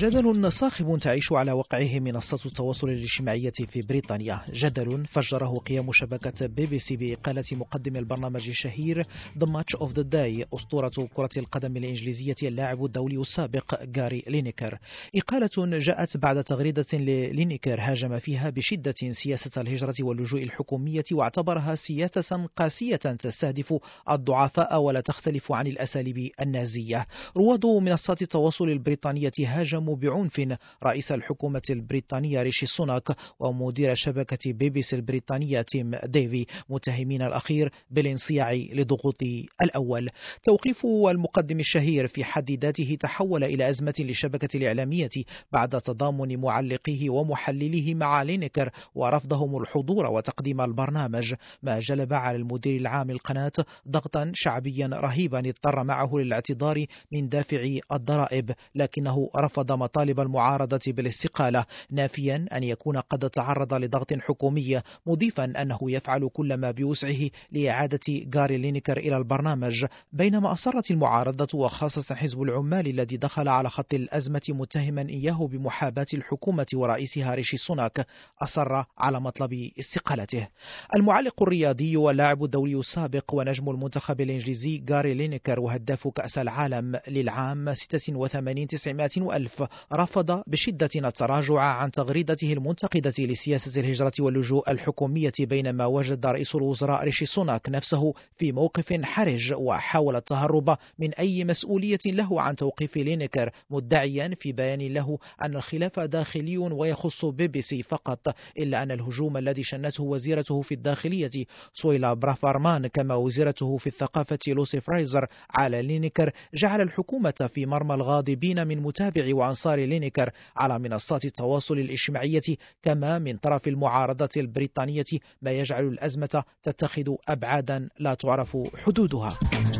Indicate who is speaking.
Speaker 1: جدل صاخب تعيش على وقعه منصة التواصل الاجتماعية في بريطانيا جدل فجره قيام شبكة بي بي سي بإقالة مقدم البرنامج الشهير The Match of the Day أسطورة كرة القدم الإنجليزية اللاعب الدولي السابق غاري لينيكر إقالة جاءت بعد تغريدة لينيكر هاجم فيها بشدة سياسة الهجرة واللجوء الحكومية واعتبرها سياسة قاسية تستهدف الضعفاء ولا تختلف عن الأساليب النازية رواد منصات التواصل البريطانية هاجموا بعنف رئيس الحكومة البريطانية ريشي سوناك ومدير شبكة بيبيس البريطانية تيم ديفي متهمين الأخير بالانصياع لضغوط الأول توقيف المقدم الشهير في حد ذاته تحول إلى أزمة للشبكة الإعلامية بعد تضامن معلقيه ومحلليه مع لينكر ورفضهم الحضور وتقديم البرنامج ما جلب على المدير العام القناة ضغطا شعبيا رهيبا اضطر معه للاعتذار من دافع الضرائب لكنه رفض مطالب المعارضة بالاستقالة نافيا أن يكون قد تعرض لضغط حكومي مضيفا أنه يفعل كل ما بوسعه لإعادة غاري لينكر إلى البرنامج بينما أصرت المعارضة وخاصة حزب العمال الذي دخل على خط الأزمة متهما إياه بمحاباة الحكومة ورئيسها ريشي سوناك أصر على مطلب استقالته المعلق الرياضي واللاعب الدولي السابق ونجم المنتخب الإنجليزي غاري لينكر وهداف كأس العالم للعام 86 900 وألف رفض بشدة التراجع عن تغريدته المنتقدة لسياسة الهجرة واللجوء الحكومية بينما وجد رئيس الوزراء ريشي سوناك نفسه في موقف حرج وحاول التهرب من أي مسؤولية له عن توقيف لينكر مدعيا في بيان له أن الخلاف داخلي ويخص بي سي فقط إلا أن الهجوم الذي شنته وزيرته في الداخلية سويلا برافارمان كما وزيرته في الثقافة لوسي فرايزر على لينكر جعل الحكومة في مرمى الغاضبين من متابع وأنصار لينيكر على منصات التواصل الاجتماعية كما من طرف المعارضة البريطانية ما يجعل الأزمة تتخذ أبعادا لا تعرف حدودها